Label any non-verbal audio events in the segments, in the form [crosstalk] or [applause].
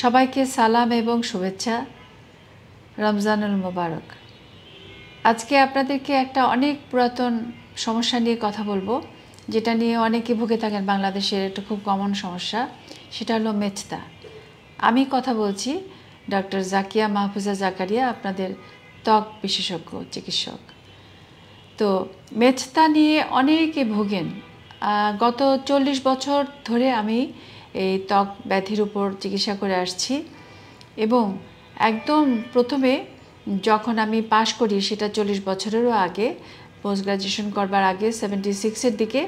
সবাইকে সালাম এবং শুভেচ্ছা রমজানুল মোবারক আজকে আপনাদেরকে একটা অনেক পুরাতন সমস্যা নিয়ে কথা বলবো যেটা নিয়ে অনেকে ভুগে থাকেন বাংলাদেশের একটা খুব কমন সমস্যা সেটা হলো মেচতা আমি কথা বলছি ডক্টর জাকিয়া মাহফুজা জাকারিয়া আপনাদের ত্বক বিশেষজ্ঞ চিকিৎসক তো মেচতা নিয়ে অনেকে ভোগেন গত চল্লিশ বছর ধরে আমি এই ত্বক ব্যাধির উপর চিকিৎসা করে আসছি এবং একদম প্রথমে যখন আমি পাশ করি সেটা চল্লিশ বছরেরও আগে পোস্ট গ্রাজুয়েশন করবার আগে সেভেন্টি সিক্সের দিকে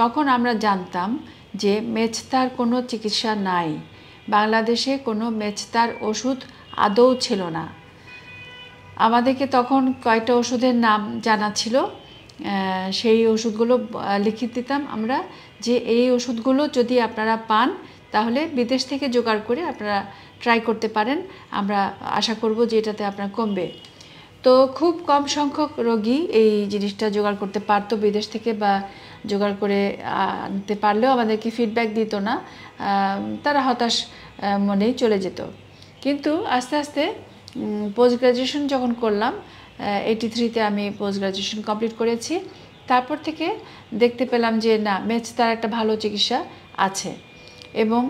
তখন আমরা জানতাম যে মেছতার কোনো চিকিৎসা নাই বাংলাদেশে কোনো মেছতার ওষুধ আদৌ ছিল না আমাদেরকে তখন কয়টা ওষুধের নাম জানা ছিল সেই ওষুধগুলো লিখিত দিতাম আমরা যে এই ওষুধগুলো যদি আপনারা পান তাহলে বিদেশ থেকে জোগাড় করে আপনারা ট্রাই করতে পারেন আমরা আশা করব যে এটাতে আপনার কমবে তো খুব কম সংখ্যক রোগী এই জিনিসটা জোগাড় করতে পারতো বিদেশ থেকে বা জোগাড় করে আনতে পারলেও আমাদেরকে ফিডব্যাক দিত না তারা হতাশ মনেই চলে যেত কিন্তু আস্তে আস্তে পোস্ট গ্র্যাজুয়েশন যখন করলাম এইটি থ্রিতে আমি পোস্ট গ্রাজুয়েশন কমপ্লিট করেছি তারপর থেকে দেখতে পেলাম যে না মেচতার একটা ভালো চিকিৎসা আছে এবং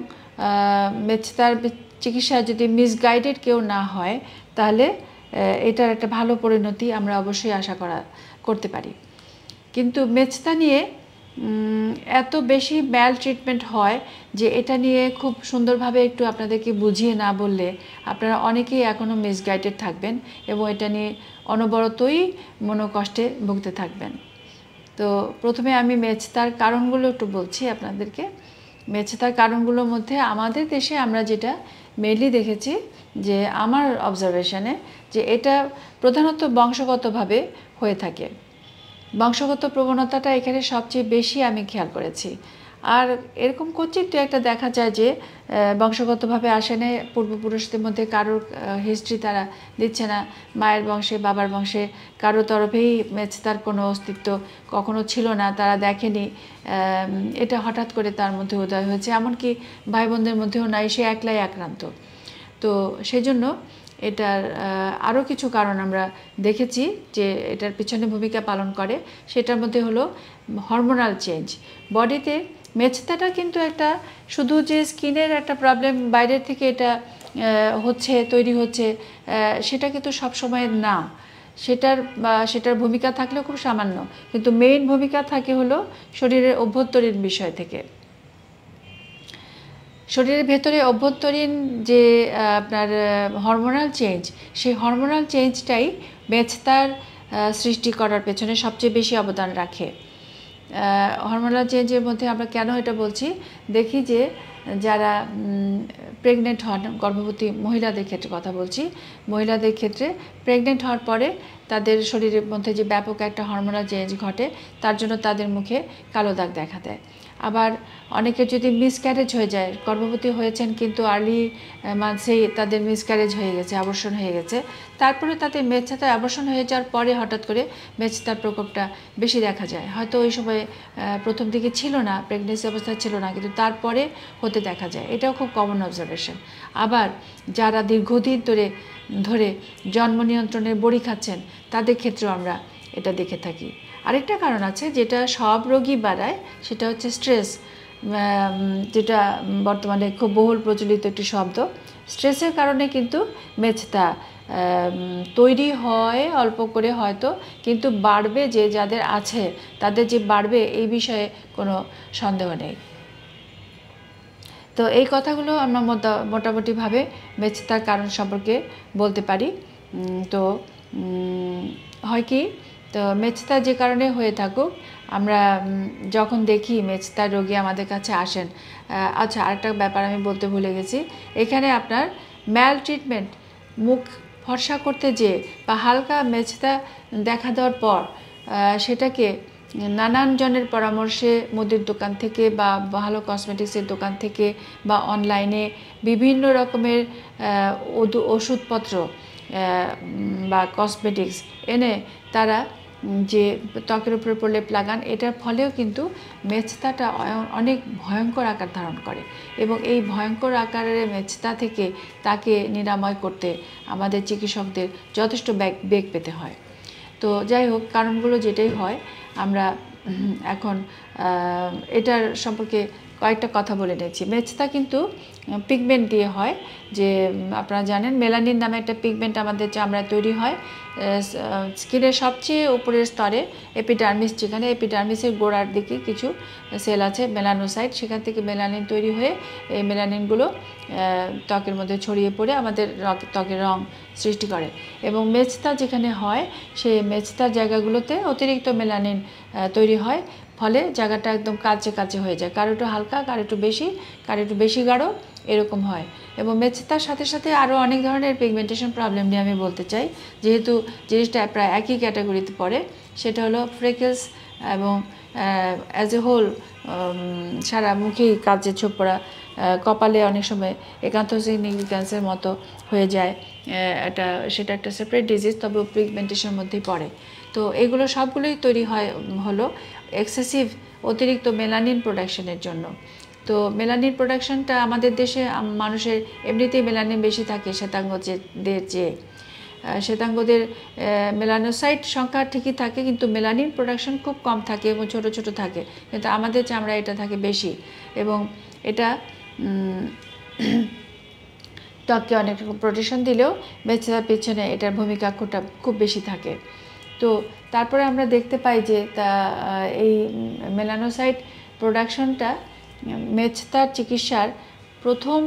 মেচতার চিকিৎসা যদি মিসগাইডেড কেউ না হয় তাহলে এটার একটা ভালো পরিণতি আমরা অবশ্যই আশা করা করতে পারি কিন্তু মেচতা নিয়ে এত বেশি ম্যাল ট্রিটমেন্ট হয় যে এটা নিয়ে খুব সুন্দরভাবে একটু আপনাদেরকে বুঝিয়ে না বললে আপনারা অনেকেই এখনও মিসগাইডেড থাকবেন এবং এটা নিয়ে অনবরতই মনোকষ্টে ভুগতে থাকবেন তো প্রথমে আমি মেচতার কারণগুলো একটু বলছি আপনাদেরকে মেচতার কারণগুলোর মধ্যে আমাদের দেশে আমরা যেটা মেনলি দেখেছি যে আমার অবজারভেশনে যে এটা প্রধানত বংশগতভাবে হয়ে থাকে বংশগত প্রবণতাটা এখানে সবচেয়ে বেশি আমি খেয়াল করেছি আর এরকম কচিত একটা দেখা যায় যে বংশগতভাবে আসে না পূর্বপুরুষদের মধ্যে কারোর হিস্ট্রি তারা দিচ্ছে না মায়ের বংশে বাবার বংশে কারো তরফেই তার কোনো অস্তিত্ব কখনো ছিল না তারা দেখেনি এটা হঠাৎ করে তার মধ্যে উদয় হয়েছে এমনকি ভাই বোনদের মধ্যেও নাই সে একলাই আক্রান্ত তো সেজন্য এটার আরও কিছু কারণ আমরা দেখেছি যে এটার পিছনে ভূমিকা পালন করে সেটার মধ্যে হলো হরমোনাল চেঞ্জ বডিতে মেচতাটা কিন্তু একটা শুধু যে স্কিনের একটা প্রবলেম বাইরের থেকে এটা হচ্ছে তৈরি হচ্ছে সেটা কিন্তু সবসময় না সেটার সেটার ভূমিকা থাকলেও খুব সামান্য কিন্তু মেইন ভূমিকা থাকে হলো শরীরের অভ্যন্তরীণ বিষয় থেকে শরীরের ভেতরে অভ্যন্তরীণ যে আপনার হরমোনাল চেঞ্জ সেই হরমোনাল চেঞ্জটাই বেচতার সৃষ্টি করার পেছনে সবচেয়ে বেশি অবদান রাখে হরমোনাল চেঞ্জের মধ্যে আমরা কেন এটা বলছি দেখি যে যারা প্রেগনেন্ট হন গর্ভবতী মহিলাদের ক্ষেত্রে কথা বলছি মহিলাদের ক্ষেত্রে প্রেগনেন্ট হওয়ার পরে তাদের শরীরের মধ্যে যে ব্যাপক একটা হরমোনাল চেঞ্জ ঘটে তার জন্য তাদের মুখে কালো দাগ দেখা দেয় আবার অনেকের যদি মিসক্যারেজ হয়ে যায় গর্ভবতী হয়েছেন কিন্তু আর্লি মান্থসেই তাদের মিসক্যারেজ হয়ে গেছে আবর্ষণ হয়ে গেছে তারপরে তাদের মেদছাতায় আবর্ষণ হয়ে যাওয়ার পরে হঠাৎ করে মেদছাতার প্রকোপটা বেশি দেখা যায় হয়তো ওই সময় প্রথম দিকে ছিল না প্রেগনেন্সি অবস্থায় ছিল না কিন্তু তারপরে হতে দেখা যায় এটাও খুব কমন অবজারভেশন আবার যারা দীর্ঘদিন ধরে ধরে জন্ম নিয়ন্ত্রণের বড়ি খাচ্ছেন তাদের ক্ষেত্রেও আমরা এটা দেখে থাকি আরেকটা কারণ আছে যেটা সব রোগী বাড়ায় সেটা হচ্ছে স্ট্রেস যেটা বর্তমানে খুব বহুল প্রচলিত একটি শব্দ স্ট্রেসের কারণে কিন্তু মেছতা তৈরি হয় অল্প করে হয়তো কিন্তু বাড়বে যে যাদের আছে তাদের যে বাড়বে এই বিষয়ে কোনো সন্দেহ নেই তো এই কথাগুলো আমরা মোটামুটিভাবে মেছতার কারণ সম্পর্কে বলতে পারি তো হয় কি তো মেচতা যে কারণে হয়ে থাকুক আমরা যখন দেখি মেচতা রোগী আমাদের কাছে আসেন আচ্ছা আরেকটা ব্যাপার আমি বলতে ভুলে গেছি এখানে আপনার ম্যাল ট্রিটমেন্ট মুখ ফর্সা করতে যে বা হালকা মেচতা দেখা দেওয়ার পর সেটাকে নানান জনের পরামর্শে মুদির দোকান থেকে বা ভালো কসমেটিক্সের দোকান থেকে বা অনলাইনে বিভিন্ন রকমের ওষুধপত্র বা কসমেটিক্স এনে তারা যে ত্বকের উপরে প্রলেপ লাগান এটার ফলেও কিন্তু মেচতাটা অনেক ভয়ঙ্কর আকার ধারণ করে এবং এই ভয়ঙ্কর আকারের মেচতা থেকে তাকে নিরাময় করতে আমাদের চিকিৎসকদের যথেষ্ট ব্যাগ বেগ পেতে হয় তো যাই হোক কারণগুলো যেটাই হয় আমরা এখন এটার সম্পর্কে কয়েকটা কথা বলে নিচ্ছি মেচতা কিন্তু পিগমেন্ট দিয়ে হয় যে আপনারা জানেন মেলানিন নামে একটা পিগমেন্ট আমাদের চামড়ায় তৈরি হয় স্কিনের সবচেয়ে উপরের স্তরে এপিডার্মিস যেখানে এপিডার্মিসের গোড়ার দিকে কিছু সেল আছে মেলানোসাইট সেখান থেকে মেলানিন তৈরি হয়ে এই মেলানিনগুলো ত্বকের মধ্যে ছড়িয়ে পড়ে আমাদের ত্বকের রং সৃষ্টি করে এবং মেচতা যেখানে হয় সেই মেচতার জায়গাগুলোতে অতিরিক্ত মেলানিন তৈরি হয় ফলে জায়গাটা একদম কাছে কাছে হয়ে যায় কারো একটু হালকা কারো একটু বেশি কারো একটু বেশি গাঢ় এরকম হয় এবং মেচেতার সাথে সাথে আরও অনেক ধরনের পিগমেন্টেশন প্রবলেম নিয়ে আমি বলতে চাই যেহেতু জিনিসটা প্রায় একই ক্যাটাগরিতে পড়ে সেটা হলো ফ্রেকেলস এবং অ্যাজ এ হোল সারা মুখেই কাজে ছোপ পড়া কপালে অনেক সময় একান্তসিনিক ক্যান্সার মতো হয়ে যায় এটা সেটা একটা সেপারেট ডিজিজ তবে পিগমেন্টেশনের মধ্যেই পড়ে তো এগুলো সবগুলোই তৈরি হয় হলো এক্সেসিভ অতিরিক্ত মেলানিন প্রোডাকশনের জন্য তো মেলানিন প্রোডাকশনটা আমাদের দেশে মানুষের এমনিতেই মেলানিন বেশি থাকে শ্বেতাঙ্গদের চেয়ে শ্বেতাঙ্গদের মেলানোসাইট সংখ্যা ঠিকই থাকে কিন্তু মেলানিন প্রোডাকশন খুব কম থাকে এবং ছোট ছোট থাকে কিন্তু আমাদের চামড়া এটা থাকে বেশি এবং এটা [clears throat] ত্বককে অনেক প্রোটেকশন দিলেও বেঁচে পিছনে এটার ভূমিকা খুব বেশি থাকে তো তারপরে আমরা দেখতে পাই যে তা এই মেলানোসাইট প্রোডাকশনটা মেচতার চিকিৎসার প্রথম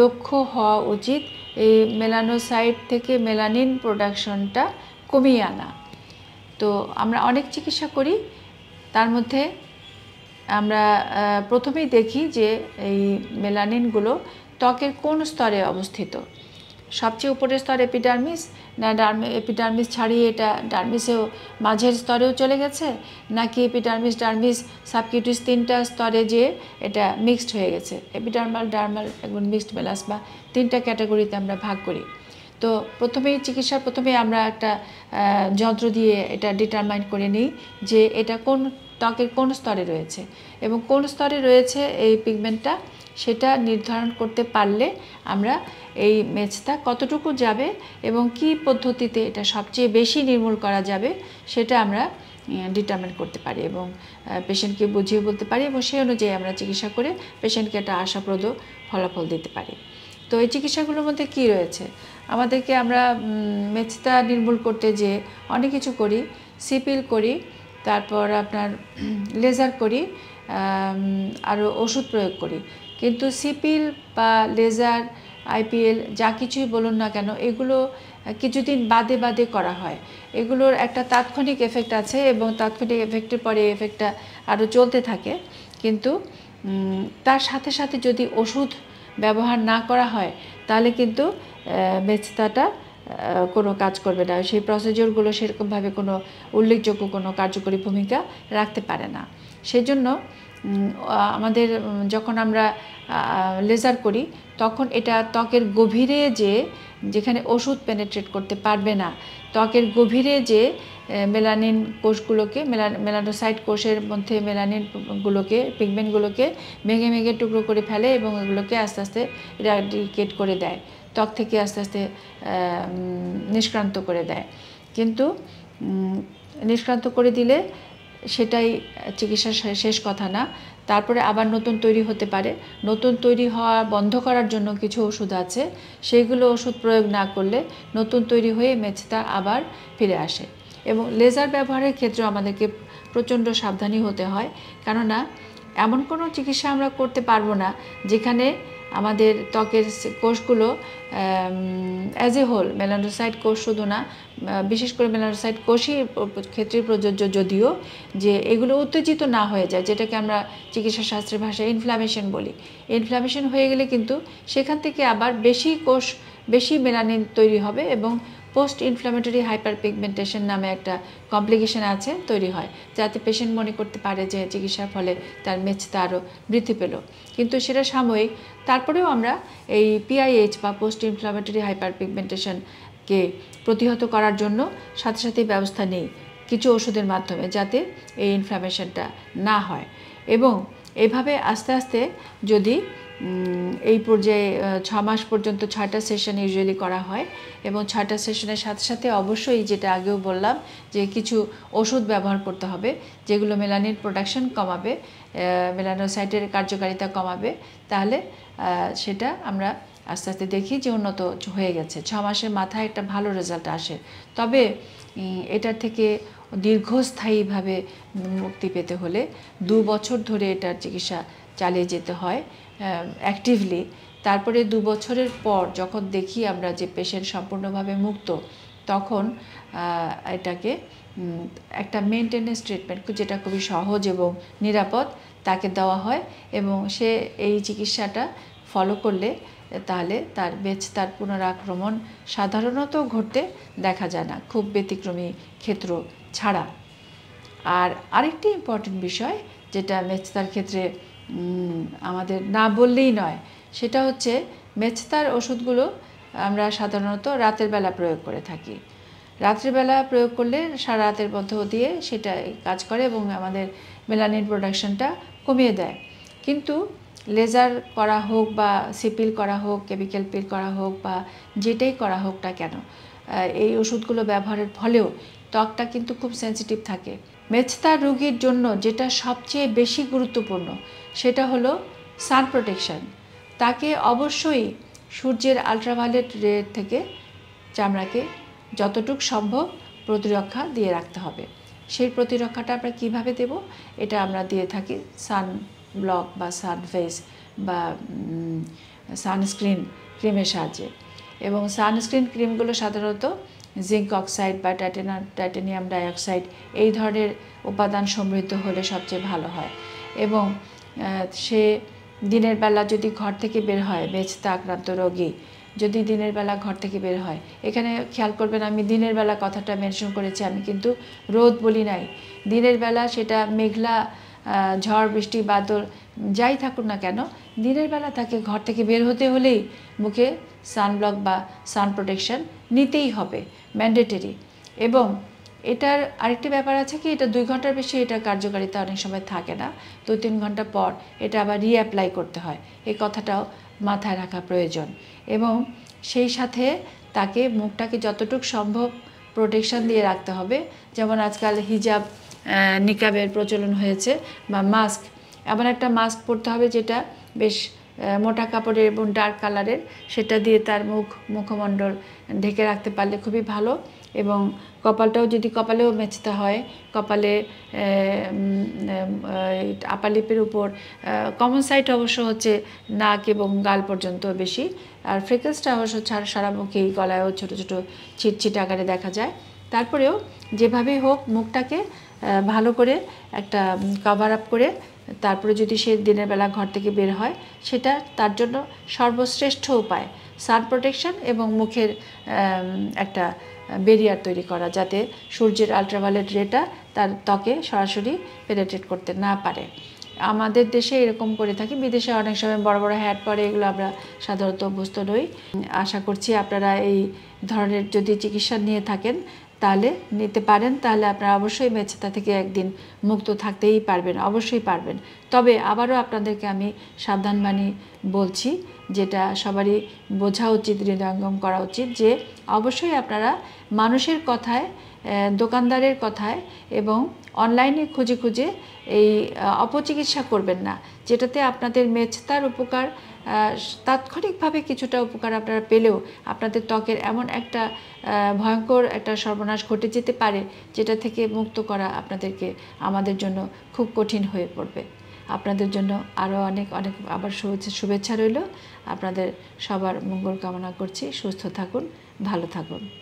লক্ষ্য হওয়া উচিত এই মেলানোসাইট থেকে মেলানিন প্রোডাকশনটা কমিয়ে আনা তো আমরা অনেক চিকিৎসা করি তার মধ্যে আমরা প্রথমেই দেখি যে এই মেলানিনগুলো ত্বকের কোন স্তরে অবস্থিত সবচেয়ে উপরের স্তর এপিডার্মিস না ডার্মি এপিডার্মিস ছাড়িয়ে এটা ডার্মিসেও মাঝের স্তরেও চলে গেছে নাকি এপিডার্মিস ডার্মিস সাবকিউটিস তিনটা স্তরে যে এটা মিক্সড হয়ে গেছে এপিডার্মাল ডার্মাল একজন মিক্সড মেলাস বা তিনটা ক্যাটাগরিতে আমরা ভাগ করি তো প্রথমেই চিকিৎসার প্রথমে আমরা একটা যন্ত্র দিয়ে এটা ডিটারমাইন করে নিই যে এটা কোন ত্বকের কোন স্তরে রয়েছে এবং কোন স্তরে রয়েছে এই পিগমেন্টটা সেটা নির্ধারণ করতে পারলে আমরা এই মেচতা কতটুকু যাবে এবং কি পদ্ধতিতে এটা সবচেয়ে বেশি নির্মূল করা যাবে সেটা আমরা ডিটারমিন করতে পারি এবং পেশেন্টকে বুঝিয়ে বলতে পারি এবং সেই অনুযায়ী আমরা চিকিৎসা করে পেশেন্টকে একটা আশাপ্রদ ফলাফল দিতে পারি তো এই চিকিৎসাগুলোর মধ্যে কি রয়েছে আমাদেরকে আমরা মেচতা নির্মূল করতে যে অনেক কিছু করি সিপিল করি তারপর আপনার লেজার করি আরও ওষুধ প্রয়োগ করি কিন্তু সিপিল বা লেজার আইপিএল যা কিছুই বলুন না কেন এগুলো কিছুদিন বাদে বাদে করা হয় এগুলোর একটা তাৎক্ষণিক এফেক্ট আছে এবং তাৎক্ষণিক এফেক্টের পরে এফেক্টটা আরও চলতে থাকে কিন্তু তার সাথে সাথে যদি ওষুধ ব্যবহার না করা হয় তাহলে কিন্তু ব্যস্ততাটা কোনো কাজ করবে না সেই প্রসিজিওরগুলো সেরকমভাবে কোনো উল্লেখযোগ্য কোনো কার্যকরী ভূমিকা রাখতে পারে না সেই জন্য আমাদের যখন আমরা লেজার করি তখন এটা ত্বকের গভীরে যে যেখানে ওষুধ পেনেট্রেট করতে পারবে না ত্বকের গভীরে যে মেলানিন কোষগুলোকে মেলানোসাইট কোষের মধ্যে মেলানিনগুলোকে পিগমেন্টগুলোকে ভেঙে ভেঙে টুকরো করে ফেলে এবং এগুলোকে আস্তে আস্তে রাডিকেট করে দেয় ত্বক থেকে আস্তে আস্তে নিষ্ক্রান্ত করে দেয় কিন্তু নিষ্ক্রান্ত করে দিলে সেটাই চিকিৎসার শেষ কথা না তারপরে আবার নতুন তৈরি হতে পারে নতুন তৈরি হওয়া বন্ধ করার জন্য কিছু ওষুধ আছে সেইগুলো ওষুধ প্রয়োগ না করলে নতুন তৈরি হয়ে মেচতা আবার ফিরে আসে এবং লেজার ব্যবহারের ক্ষেত্রে আমাদেরকে প্রচণ্ড সাবধানী হতে হয় কেননা এমন কোনো চিকিৎসা আমরা করতে পারবো না যেখানে আমাদের ত্বকের কোষগুলো অ্যাজ এ হোল মেলানোসাইট কোষ শুধু না বিশেষ করে মেলানোসাইট কোষই ক্ষেত্রে প্রযোজ্য যদিও যে এগুলো উত্তেজিত না হয়ে যায় যেটাকে আমরা চিকিৎসা শাস্ত্রের ভাষায় ইনফ্লামেশন বলি ইনফ্লামেশন হয়ে গেলে কিন্তু সেখান থেকে আবার বেশি কোষ বেশি মেলানিন তৈরি হবে এবং পোস্ট ইনফ্লামেটরি হাইপার পিগমেন্টেশন নামে একটা কমপ্লিকেশন আছে তৈরি হয় যাতে পেশেন্ট মনে করতে পারে যে চিকিৎসার ফলে তার মেচতা আরও বৃদ্ধি পেল কিন্তু সেটা সাময়িক তারপরেও আমরা এই পিআইএইচ বা পোস্ট ইনফ্লামেটরি হাইপার পিগমেন্টেশনকে প্রতিহত করার জন্য সাথে সাথে ব্যবস্থা নেই কিছু ওষুধের মাধ্যমে যাতে এই ইনফ্লামেশনটা না হয় এবং এভাবে আস্তে আস্তে যদি এই পর্যায়ে ছ মাস পর্যন্ত ছয়টা সেশন ইউজুয়ালি করা হয় এবং ছয়টা সেশনের সাথে সাথে অবশ্যই যেটা আগেও বললাম যে কিছু ওষুধ ব্যবহার করতে হবে যেগুলো মেলানির প্রোডাকশন কমাবে মেলানোসাইটের কার্যকারিতা কমাবে তাহলে সেটা আমরা আস্তে আস্তে দেখি যে উন্নত হয়ে গেছে ছ মাসের মাথায় একটা ভালো রেজাল্ট আসে তবে এটা থেকে দীর্ঘস্থায়ীভাবে মুক্তি পেতে হলে দু বছর ধরে এটার চিকিৎসা চালিয়ে যেতে হয় অ্যাক্টিভলি তারপরে দু বছরের পর যখন দেখি আমরা যে পেশেন্ট সম্পূর্ণভাবে মুক্ত তখন এটাকে একটা মেনটেনেন্স ট্রিটমেন্ট যেটা খুবই সহজ এবং নিরাপদ তাকে দেওয়া হয় এবং সে এই চিকিৎসাটা ফলো করলে তাহলে তার বেচ তার পুনরাক্রমণ সাধারণত ঘটতে দেখা যায় না খুব ব্যতিক্রমী ক্ষেত্র ছাড়া আর আরেকটি ইম্পর্টেন্ট বিষয় যেটা মেচতার ক্ষেত্রে আমাদের না বললেই নয় সেটা হচ্ছে মেছতার ওষুধগুলো আমরা সাধারণত রাতের বেলা প্রয়োগ করে থাকি রাত্রিবেলা প্রয়োগ করলে সারা রাতের মধ্য দিয়ে সেটা কাজ করে এবং আমাদের মেলানিন প্রোডাকশনটা কমিয়ে দেয় কিন্তু লেজার করা হোক বা সিপিল করা হোক কেমিক্যাল পিল করা হোক বা যেটাই করা হোক না কেন এই ওষুধগুলো ব্যবহারের ফলেও ত্বকটা কিন্তু খুব সেন্সিটিভ থাকে মেছতা রুগীর জন্য যেটা সবচেয়ে বেশি গুরুত্বপূর্ণ সেটা হলো সান প্রোটেকশন তাকে অবশ্যই সূর্যের আলট্রাভায়োলেট রে থেকে চামড়াকে যতটুক সম্ভব প্রতিরক্ষা দিয়ে রাখতে হবে সেই প্রতিরক্ষাটা আমরা কিভাবে দেব এটা আমরা দিয়ে থাকি সান ব্লক বা সানফেস বা সানস্ক্রিন ক্রিমের সাহায্যে এবং সানস্ক্রিন ক্রিমগুলো সাধারণত জিঙ্ক অক্সাইড বা টাইটেনা টাইটেনিয়াম ডাইঅক্সাইড এই ধরনের উপাদান সমৃদ্ধ হলে সবচেয়ে ভালো হয় এবং সে দিনের বেলা যদি ঘর থেকে বের হয় বেচতে আক্রান্ত রোগী যদি দিনের বেলা ঘর থেকে বের হয় এখানে খেয়াল করবেন আমি দিনের বেলা কথাটা মেনশন করেছি আমি কিন্তু রোদ বলি নাই দিনের বেলা সেটা মেঘলা ঝড় বৃষ্টি বাদল যাই থাকুক না কেন দিনের বেলা তাকে ঘর থেকে বের হতে হলেই মুখে সানব্লক বা সান প্রোটেকশন নিতেই হবে ম্যান্ডেটরি এবং এটার আরেকটি ব্যাপার আছে কি এটা দুই ঘন্টার বেশি এটার কার্যকারিতা অনেক সময় থাকে না দু তিন ঘন্টা পর এটা আবার রিঅ্যাপ্লাই করতে হয় এই কথাটাও মাথায় রাখা প্রয়োজন এবং সেই সাথে তাকে মুখটাকে যতটুকু সম্ভব প্রোটেকশান দিয়ে রাখতে হবে যেমন আজকাল হিজাব নিকাবের প্রচলন হয়েছে বা মাস্ক এমন একটা মাস্ক পরতে হবে যেটা বেশ মোটা কাপড়ের এবং ডার্ক কালারের সেটা দিয়ে তার মুখ মুখমণ্ডল ঢেকে রাখতে পারলে খুবই ভালো এবং কপালটাও যদি কপালেও মেচতে হয় কপালে আপালিপের উপর কমন সাইট অবশ্য হচ্ছে নাক এবং গাল পর্যন্ত বেশি আর ফ্রেকেন্সটা অবশ্য ছাড় সারা মুখেই গলায়ও ছোট ছোট ছিটছিট আকারে দেখা যায় তারপরেও যেভাবেই হোক মুখটাকে ভালো করে একটা কভার আপ করে তারপরে যদি সে দিনের বেলা ঘর থেকে বের হয় সেটা তার জন্য সর্বশ্রেষ্ঠ উপায় সান প্রোটেকশন এবং মুখের একটা বেরিয়ার তৈরি করা যাতে সূর্যের আলট্রাভায়োলেট রেটা তার ত্বকে সরাসরি পেনেট্রেট করতে না পারে আমাদের দেশে এরকম করে থাকি বিদেশে অনেক সময় বড় বড় হ্যাট পরে এগুলো আমরা সাধারণত অভ্যস্ত নই আশা করছি আপনারা এই ধরনের যদি চিকিৎসা নিয়ে থাকেন তাহলে নিতে পারেন তাহলে আপনারা অবশ্যই মেচেতা থেকে একদিন মুক্ত থাকতেই পারবেন অবশ্যই পারবেন তবে আবারও আপনাদেরকে আমি সাবধানবাণী বলছি যেটা সবারই বোঝা উচিত হৃদয়ঙ্গম করা উচিত যে অবশ্যই আপনারা মানুষের কথায় দোকানদারের কথায় এবং অনলাইনে খুঁজে খুঁজে এই অপচিকিৎসা করবেন না যেটাতে আপনাদের মেছতার উপকার তাৎক্ষণিকভাবে কিছুটা উপকার আপনারা পেলেও আপনাদের ত্বকের এমন একটা ভয়ঙ্কর একটা সর্বনাশ ঘটে যেতে পারে যেটা থেকে মুক্ত করা আপনাদেরকে আমাদের জন্য খুব কঠিন হয়ে পড়বে আপনাদের জন্য আরও অনেক অনেক আবার শুভেচ্ছা রইল আপনাদের সবার মঙ্গল কামনা করছি সুস্থ থাকুন ভালো থাকুন